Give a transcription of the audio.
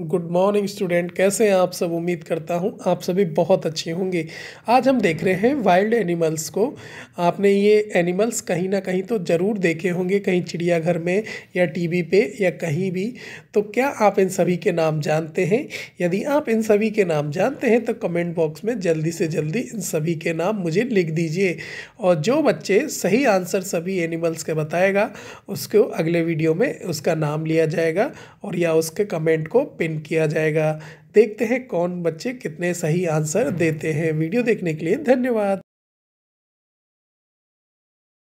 good morning student कैसे हैं आप सब उम्मीद करता हूं आप सभी बहुत अच्छे होंगे आज हम देख रहे हैं वाइल्ड एनिमल्स को आपने ये एनिमल्स कहीं ना कहीं तो ज़रूर देखे होंगे कहीं चिड़ियाघर में या टीवी पे या कहीं भी तो क्या आप इन सभी के नाम जानते हैं यदि आप इन सभी के नाम जानते हैं तो कमेंट बॉक्स में जल्दी से जल्दी इन सभी के नाम मुझे लिख दीजिए और जो बच्चे सही आंसर सभी एनिमल्स के बताएगा उसको अगले वीडियो में उसका नाम लिया जाएगा और या उसके कमेंट को पिन किया जाएगा देखते हैं कौन बच्चे कितने सही आंसर देते हैं वीडियो देखने के लिए धन्यवाद